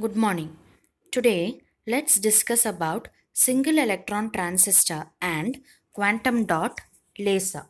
Good morning. Today, let's discuss about single electron transistor and quantum dot laser.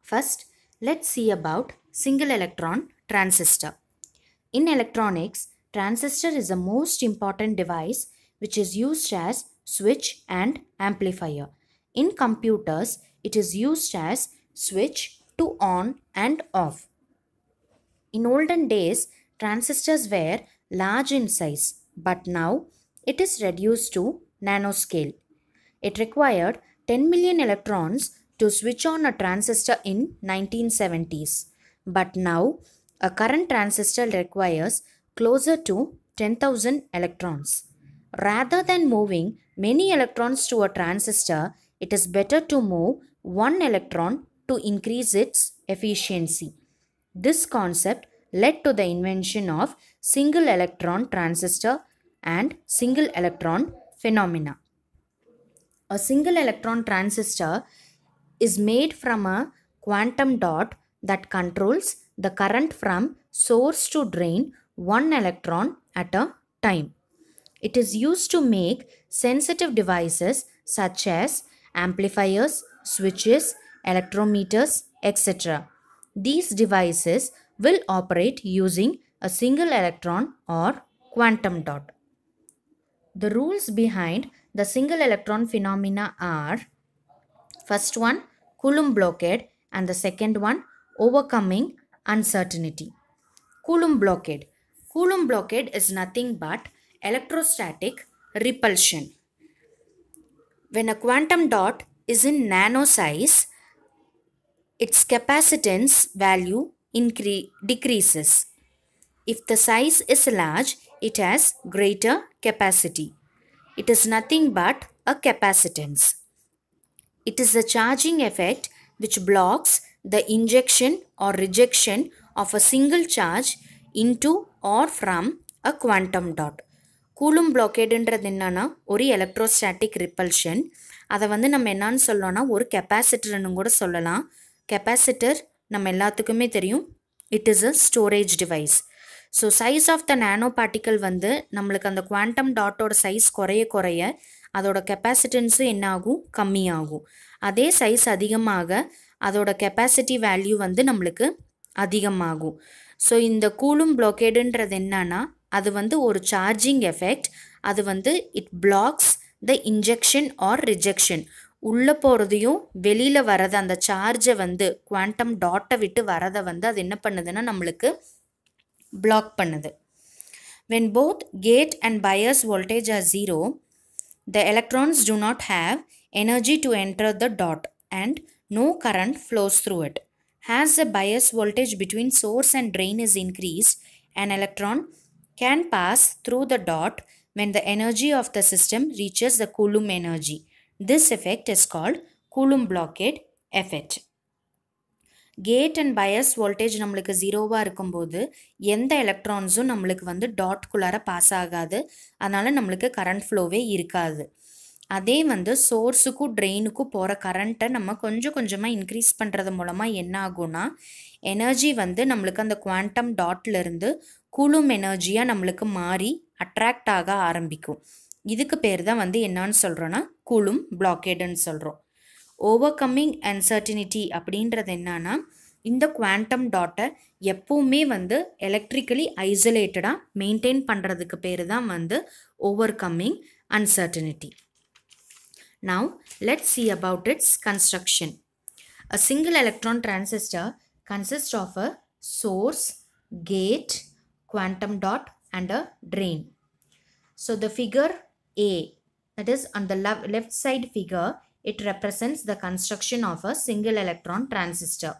First, let's see about single electron transistor. In electronics, transistor is the most important device which is used as switch and amplifier. In computers, it is used as switch to on and off. In olden days, transistors were large in size, but now it is reduced to nanoscale. It required 10 million electrons to switch on a transistor in 1970s, but now a current transistor requires closer to 10,000 electrons. Rather than moving many electrons to a transistor, it is better to move one electron to increase its efficiency. This concept led to the invention of single electron transistor and single electron phenomena. A single electron transistor is made from a quantum dot that controls the current from source to drain one electron at a time. It is used to make sensitive devices such as amplifiers, switches, electrometers, etc. These devices will operate using a single electron or quantum dot. The rules behind the single electron phenomena are first one Coulomb blockade and the second one overcoming uncertainty. Coulomb blockade. Coulomb blockade is nothing but electrostatic repulsion. When a quantum dot is in nano size, its capacitance value incre- decreases. If the size is large, it has greater capacity. It is nothing but a capacitance. It is the charging effect which blocks the injection or rejection of a single charge into or from a quantum dot. Coulomb பிளாக்கேடுன்றது என்னன்னா ஒரு electrostatic repulsion அதை வந்து நம்ம என்னான்னு சொல்லலாம்னா ஒரு கெப்பாசிட்டர்னு கூட சொல்லலாம் கெப்பாசிட்டர் நம்ம எல்லாத்துக்குமே தெரியும் it is a storage device so size of the nano particle வந்து நம்மளுக்கு அந்த குவாண்டம் டாட்டோட சைஸ் குறைய குறைய அதோட கெப்பாசிட்டன்ஸு என்னாகும் கம்மியாகும் அதே சைஸ் அதிகமாக அதோட கெப்பாசிட்டி வேல்யூ வந்து நம்மளுக்கு அதிகமாகும் ஸோ இந்த கூலும் பிளாக்கேடுன்றது என்னன்னா அது வந்து ஒரு சார்ஜிங் எஃபெக்ட் அது வந்து it blocks the injection or rejection உள்ளே போகிறதையும் வெளியில் வரத அந்த சார்ஜை வந்து குவாண்டம் டாட்டை விட்டு வரதை வந்து அது என்ன பண்ணுதுன்னா நம்மளுக்கு பிளாக் பண்ணுது when both gate and bias voltage are zero the electrons do not have energy to enter the dot and no current flows through it. As the bias voltage between source and drain is increased, an electron can pass through the dot when the energy of the system reaches the Coulomb energy. This effect is called Coulomb blockade effect gate and bias voltage நம்மளுக்கு ஜீரோவாக இருக்கும்போது எந்த electronsும் நம்மளுக்கு வந்து டாட்குள்ளார pass ஆகாது அதனால் நம்மளுக்கு current ஃப்ளோவே இருக்காது அதே வந்து சோர்ஸுக்கும் ட்ரெயினுக்கும் போகிற current நம்ம கொஞ்சம் கொஞ்சமாக இன்க்ரீஸ் பண்ணுறது மூலமாக என்னாகுனா energy எனர்ஜி வந்து நம்மளுக்கு அந்த குவாண்டம் இருந்து Coulomb எனர்ஜியாக நம்மளுக்கு மாறி அட்ராக்ட் ஆக ஆரம்பிக்கும் இதுக்கு பேர் தான் வந்து என்னான் சொல்கிறோன்னா கூலும் பிளாக்கேடுன்னு சொல்கிறோம் ஓவர் கம்மிங் அன்சர்டினிட்டி அப்படின்றது என்னன்னா இந்த குவாண்டம் டாட்டை எப்போவுமே வந்து எலக்ட்ரிக்கலி ஐசோலேட்டடாக மெயின்டைன் பண்ணுறதுக்கு பேர் தான் வந்து overcoming uncertainty now let see about its construction a single electron transistor consist of a source gate quantum dot and a drain so the figure A That is on the left side figure, it represents the construction of a single electron transistor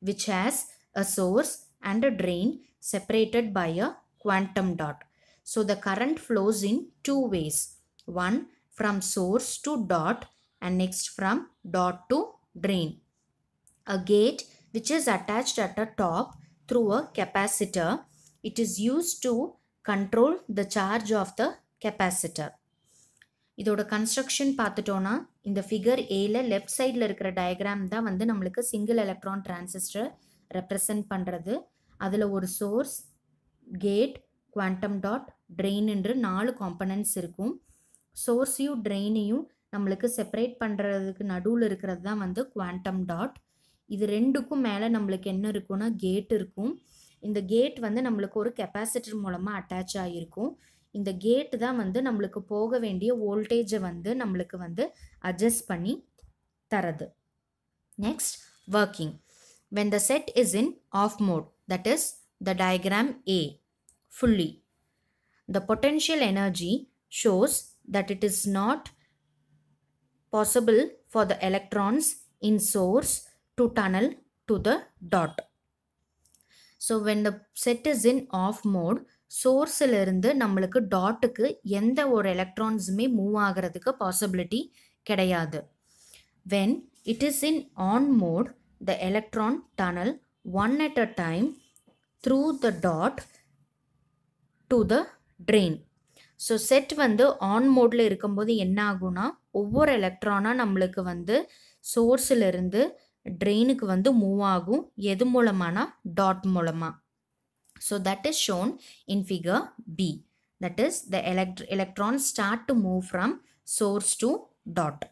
which has a source and a drain separated by a quantum dot. So the current flows in two ways. One from source to dot and next from dot to drain. A gate which is attached at the top through a capacitor. It is used to control the charge of the capacitor. இதோட construction பார்த்துட்டோன்னா இந்த figure ஏல left சைடில் இருக்கிற diagram தான் வந்து நம்மளுக்கு single electron transistor represent பண்ணுறது அதில் ஒரு source gate quantum dot drain என்று நாலு காம்பனன்ட்ஸ் இருக்கும் சோர்ஸையும் ட்ரெயினையும் நம்மளுக்கு செப்பரேட் பண்ணுறதுக்கு நடுவில் இருக்கிறது தான் வந்து குவாண்டம் டாட் இது ரெண்டுக்கும் மேலே நம்மளுக்கு என்ன இருக்குன்னா கேட் இருக்கும் இந்த கேட் வந்து நம்மளுக்கு ஒரு கெப்பாசிட்டர் மூலமாக அட்டாச் ஆகிருக்கும் இந்த கேட்டு தான் வந்து நம்மளுக்கு போக வேண்டிய வோல்டேஜை வந்து நம்மளுக்கு வந்து அட்ஜஸ்ட் பண்ணி தரது next working when the SET is in off mode that is the diagram A fully the potential energy shows that it is not possible for the electrons in source to tunnel to the dot. So when the set is in off mode, சோர்ஸிலிருந்து நம்மளுக்கு டாட்டுக்கு எந்த ஒரு எலக்ட்ரான்ஸுமே move ஆகிறதுக்கு possibility கிடையாது when it is in on mode the electron tunnel one at a time through the dot to the drain so SET வந்து on மோடில் இருக்கும்போது என்ன ஆகும்னா ஒவ்வொரு எலக்ட்ரானாக நம்மளுக்கு வந்து சோர்ஸிலிருந்து ட்ரெயினுக்கு வந்து மூவ் ஆகும் எது மூலமானா டாட் மூலமாக So that is shown in figure B. That is the elect electrons start to move from source to dot.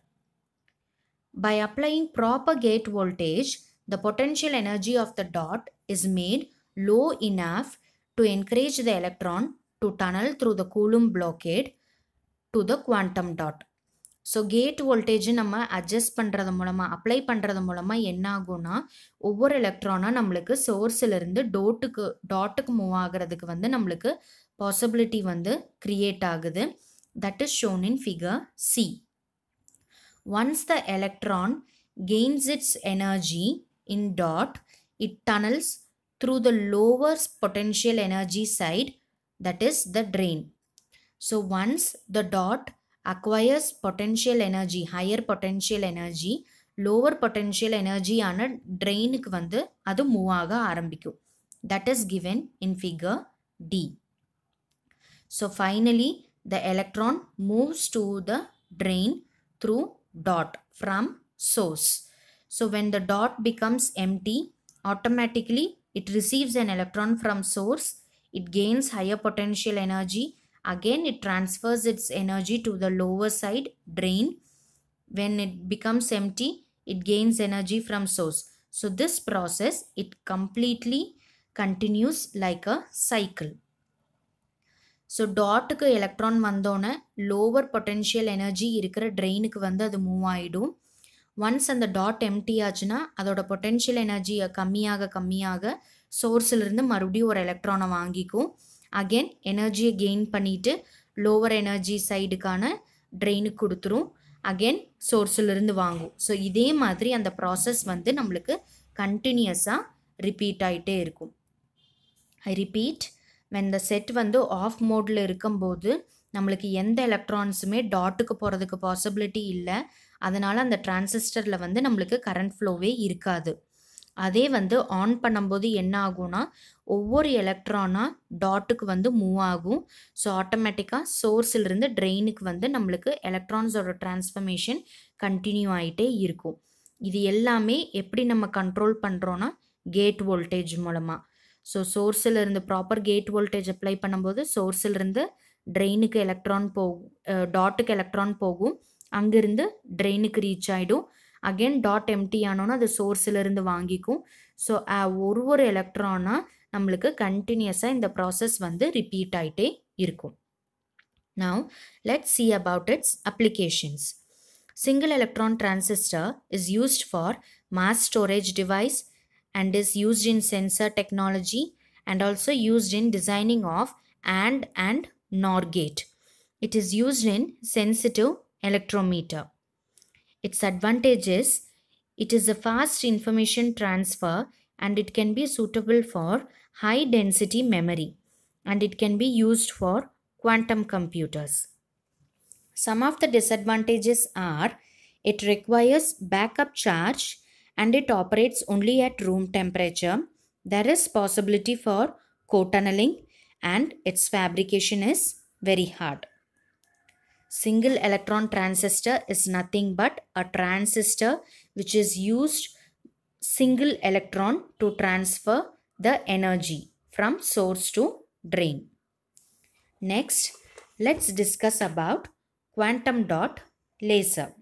By applying proper gate voltage, the potential energy of the dot is made low enough to encourage the electron to tunnel through the Coulomb blockade to the quantum dot. So gate voltage நம்ம adjust பண்ணுறது மூலமாக apply பண்ணுறது மூலமாக என்ன ஆகும்னா ஒவ்வொரு எலக்ட்ரானாக நம்மளுக்கு சோர்ஸிலிருந்து டோட்டுக்கு டாட்டுக்கு move ஆகிறதுக்கு வந்து நம்மளுக்கு பாசிபிலிட்டி வந்து க்ரியேட் ஆகுது that is shown in figure C once the electron gains its energy in dot it tunnels through the lowers potential energy side that is the drain so once the dot acquires potential energy higher potential energy lower potential energy and drain. வந்து அது move that is given in figure D. So finally the electron moves to the drain through dot from source. So when the dot becomes empty automatically it receives an electron from source it gains higher potential energy again it transfers its energy to the lower side drain when it becomes empty it gains energy from source so this process it completely continues like a cycle so டாட்டுக்கு electron வந்தோடனே lower potential energy இருக்கிற ட்ரெயினுக்கு வந்து அது move ஆகிடும் once அந்த dot empty ஆச்சுன்னா அதோட பொட்டென்ஷியல் எனர்ஜியை கம்மியாக கம்மியாக சோர்ஸிலிருந்து மறுபடியும் ஒரு electron வாங்கிக்கும் அகேன் எனர்ஜியை கெயின் பண்ணிவிட்டு லோவர் எனர்ஜி சைடுக்கான ட்ரெயினுக்கு கொடுத்துரும் அகெயின் சோர்ஸிலிருந்து வாங்கும் ஸோ இதே மாதிரி அந்த ப்ராசஸ் வந்து நம்மளுக்கு கண்டினியூஸாக ரிப்பீட் ஆகிட்டே இருக்கும் I repeat when the SET வந்து ஆஃப் மோடில் இருக்கும்போது நம்மளுக்கு எந்த எலக்ட்ரான்ஸுமே டாட்டுக்கு போகிறதுக்கு பாசிபிலிட்டி இல்லை அதனால் அந்த டிரான்சிஸ்டரில் வந்து நம்மளுக்கு கரண்ட் ஃப்ளோவே இருக்காது அதே வந்து ஆன் பண்ணும்போது என்ன ஆகும்னா ஒவ்வொரு எலக்ட்ரானாக டாட்டுக்கு வந்து மூவ் ஆகும் ஸோ ஆட்டோமேட்டிக்காக சோர்ஸிலிருந்து ட்ரெயினுக்கு வந்து நம்மளுக்கு எலக்ட்ரான்ஸோட டிரான்ஸ்ஃபர்மேஷன் கண்டினியூ ஆகிட்டே இருக்கும் இது எல்லாமே எப்படி நம்ம கண்ட்ரோல் பண்ணுறோன்னா கேட் வோல்டேஜ் மூலமாக ஸோ சோர்ஸில் ப்ராப்பர் கேட் வோல்டேஜ் அப்ளை பண்ணும்போது சோர்ஸிலிருந்து ட்ரெயினுக்கு எலக்ட்ரான் போகும் டாட்டுக்கு எலக்ட்ரான் போகும் அங்கேருந்து ட்ரெயினுக்கு ரீச் ஆகிடும் அகெயின் டாட் எம்டி ஆனோன்னா அது சோர்ஸிலிருந்து வாங்கிக்கும் ஸோ ஒரு ஒரு எலக்ட்ரானாக நம்மளுக்கு கண்டினியூஸாக இந்த process வந்து ரிப்பீட் ஆகிட்டே இருக்கும் let's see about its applications. single electron transistor is used for mass storage device and is used in sensor technology and also used in designing of AND and NOR gate. It is used in sensitive electrometer. Its advantage is it is a fast information transfer and it can be suitable for high density memory and it can be used for quantum computers. Some of the disadvantages are it requires backup charge and it operates only at room temperature. There is possibility for co-tunneling and its fabrication is very hard single electron transistor is nothing but a transistor which is used single electron to transfer the energy from source to drain. Next, let's discuss about quantum dot laser.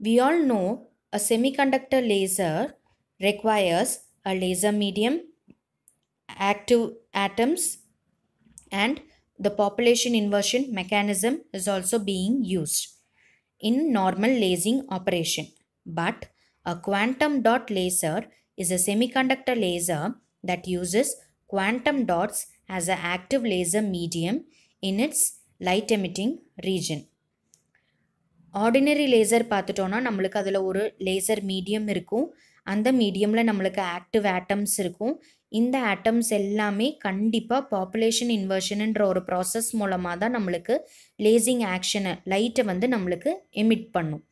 We all know a semiconductor laser requires a laser medium, active atoms and the population inversion mechanism is also being used in normal lasing operation. But a quantum dot laser is a semiconductor laser that uses quantum dots as an active laser medium in its light emitting region. Ordinary laser பார்த்துட்டோன்னா நம்மளுக்கு laser medium laser And the medium மீடியமில் நம்மளுக்கு active atoms இந்த atoms எல்லாமே கண்டிப்பாக population இன்வர்ஷனுன்ற ஒரு process மூலமாக தான் நம்மளுக்கு லேசிங் ஆக்ஷனை லைட்டை வந்து நம்மளுக்கு எமிட் பண்ணும்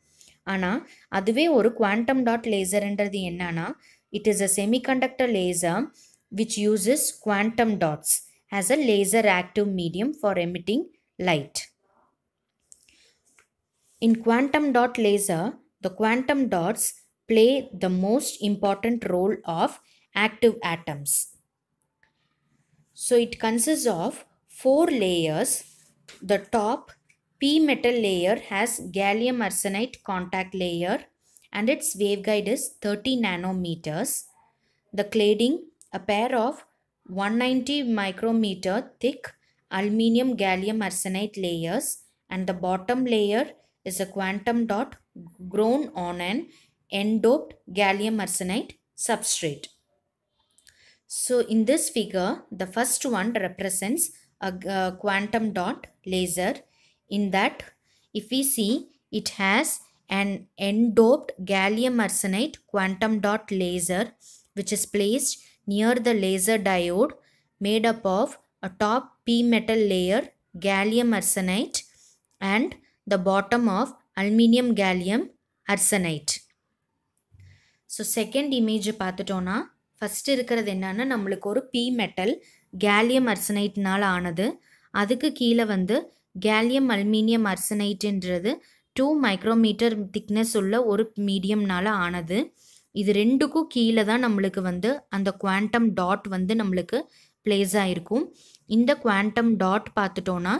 ஆனால் அதுவே ஒரு குவாண்டம் டாட் லேசர்ன்றது என்னன்னா it is a semiconductor laser which uses quantum dots as a laser active medium for emitting light in quantum dot laser the quantum dots play the most important role of active atoms. So it consists of four layers. The top P metal layer has gallium arsenide contact layer and its waveguide is 30 nanometers. The cladding, a pair of 190 micrometer thick aluminium gallium arsenide layers and the bottom layer is a quantum dot grown on an endoped gallium arsenide substrate. So in this figure, the first one represents a, a quantum dot laser. In that, if we see, it has an n-doped gallium arsenide quantum dot laser which is placed near the laser diode made up of a top p metal layer gallium arsenide and the bottom of aluminium gallium arsenide. So second image பார்த்துட்டோன்னா first இருக்கிறது என்னென்னா நம்மளுக்கு ஒரு B metal gallium அர்சனைட்னால் ஆனது அதுக்கு கீழே வந்து gallium aluminium அர்சனைட்டுன்றது டூ மைக்ரோமீட்டர் திக்னஸ் உள்ள ஒரு மீடியம்னால் ஆனது இது ரெண்டுக்கும் கீழே தான் நம்மளுக்கு வந்து அந்த குவாண்டம் டாட் வந்து நம்மளுக்கு பிளேஸ் ஆகிருக்கும் இந்த குவாண்டம் டாட் பார்த்துட்டோன்னா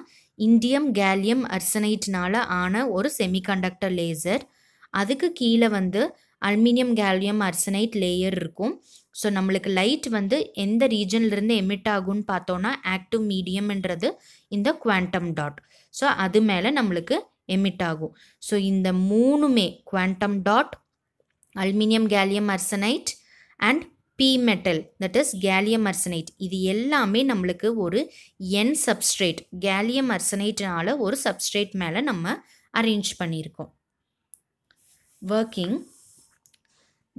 இண்டியம் கேலியம் அர்சனைட்னால் ஆன ஒரு செமிகண்டக்டர் லேசர் அதுக்கு கீழே வந்து அல்மீனியம் கேலியம் அர்சனைட் லேயர் இருக்கும் ஸோ நம்மளுக்கு லைட் வந்து எந்த ரீஜன்லேருந்து எமிட் ஆகும்னு பார்த்தோன்னா ஆக்டிவ் மீடியம்ன்றது இந்த குவாண்டம் டாட் ஸோ அது மேலே நம்மளுக்கு எமிட் ஆகும் ஸோ இந்த மூணுமே quantum dot aluminium gallium arsenide and P metal that is gallium arsenide இது எல்லாமே நம்மளுக்கு ஒரு என் சப்ஸ்ட்ரேட் கேலியம் அர்சனைட்னால ஒரு சப்ஸ்ட்ரேட் மேலே நம்ம அரேஞ்ச் பண்ணியிருக்கோம் working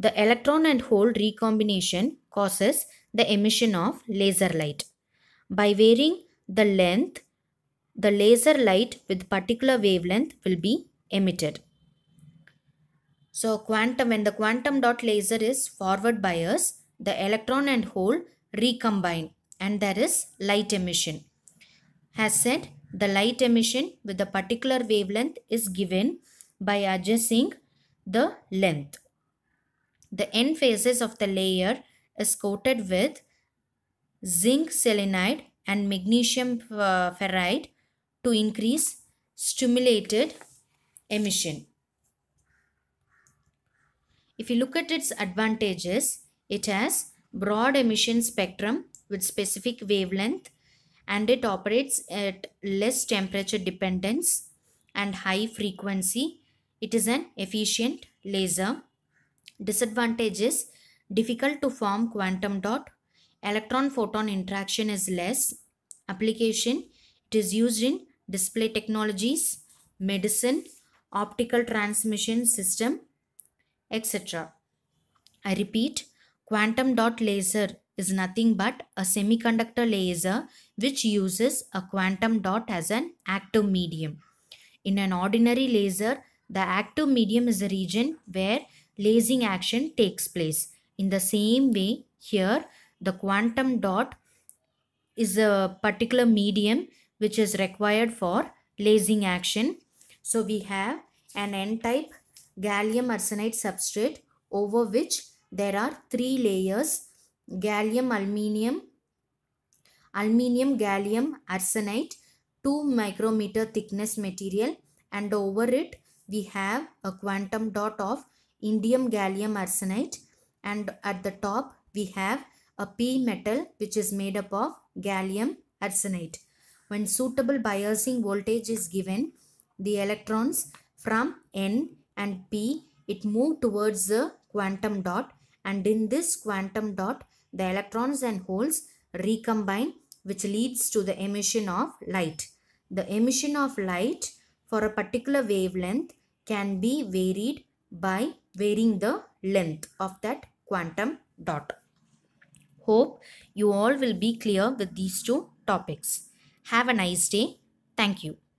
The electron and hole recombination causes the emission of laser light. By varying the length, the laser light with particular wavelength will be emitted. So quantum, when the quantum dot laser is forward bias, the electron and hole recombine and there is light emission. As said, the light emission with a particular wavelength is given by adjusting the length. The end phases of the layer is coated with zinc selenide and magnesium uh, ferrite to increase stimulated emission. If you look at its advantages, it has broad emission spectrum with specific wavelength and it operates at less temperature dependence and high frequency. It is an efficient laser. Disadvantages: difficult to form quantum dot, electron-photon interaction is less. Application, it is used in display technologies, medicine, optical transmission system, etc. I repeat, quantum dot laser is nothing but a semiconductor laser which uses a quantum dot as an active medium. In an ordinary laser, the active medium is a region where lasing action takes place. In the same way here the quantum dot is a particular medium which is required for lasing action. So we have an n-type gallium arsenide substrate over which there are three layers gallium aluminium aluminium gallium arsenide 2 micrometer thickness material and over it we have a quantum dot of indium gallium arsenide and at the top we have a P metal which is made up of gallium arsenide. When suitable biasing voltage is given, the electrons from N and P it move towards the quantum dot and in this quantum dot the electrons and holes recombine which leads to the emission of light. The emission of light for a particular wavelength can be varied by varying the length of that quantum dot. Hope you all will be clear with these two topics. Have a nice day. Thank you.